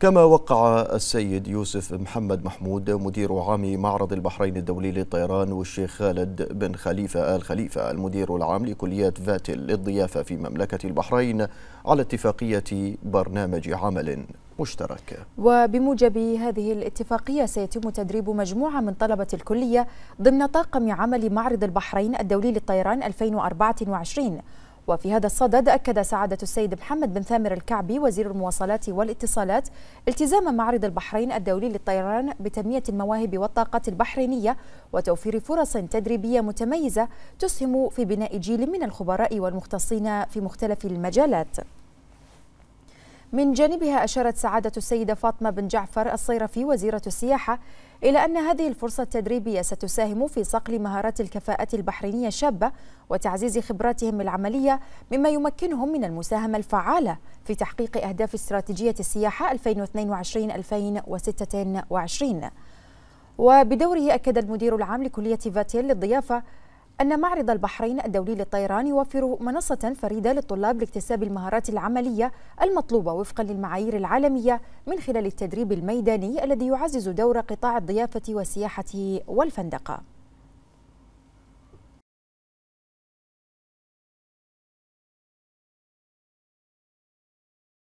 كما وقع السيد يوسف محمد محمود مدير عام معرض البحرين الدولي للطيران والشيخ خالد بن خليفة آل خليفة المدير العام لكليات فاتل للضيافة في مملكة البحرين على اتفاقية برنامج عمل مشترك وبموجب هذه الاتفاقية سيتم تدريب مجموعة من طلبة الكلية ضمن طاقم عمل معرض البحرين الدولي للطيران 2024 وفي هذا الصدد أكد سعادة السيد محمد بن ثامر الكعبي وزير المواصلات والاتصالات التزام معرض البحرين الدولي للطيران بتنمية المواهب والطاقات البحرينية وتوفير فرص تدريبية متميزة تسهم في بناء جيل من الخبراء والمختصين في مختلف المجالات من جانبها أشارت سعادة السيدة فاطمة بن جعفر الصيرفي وزيرة السياحة إلى أن هذه الفرصة التدريبية ستساهم في صقل مهارات الكفاءات البحرينية الشابة وتعزيز خبراتهم العملية مما يمكنهم من المساهمة الفعالة في تحقيق أهداف استراتيجية السياحة 2022-2026 وبدوره أكد المدير العام لكلية فاتيل للضيافة أن معرض البحرين الدولي للطيران يوفر منصة فريدة للطلاب لاكتساب المهارات العملية المطلوبة وفقا للمعايير العالمية من خلال التدريب الميداني الذي يعزز دور قطاع الضيافة والسياحة والفندقة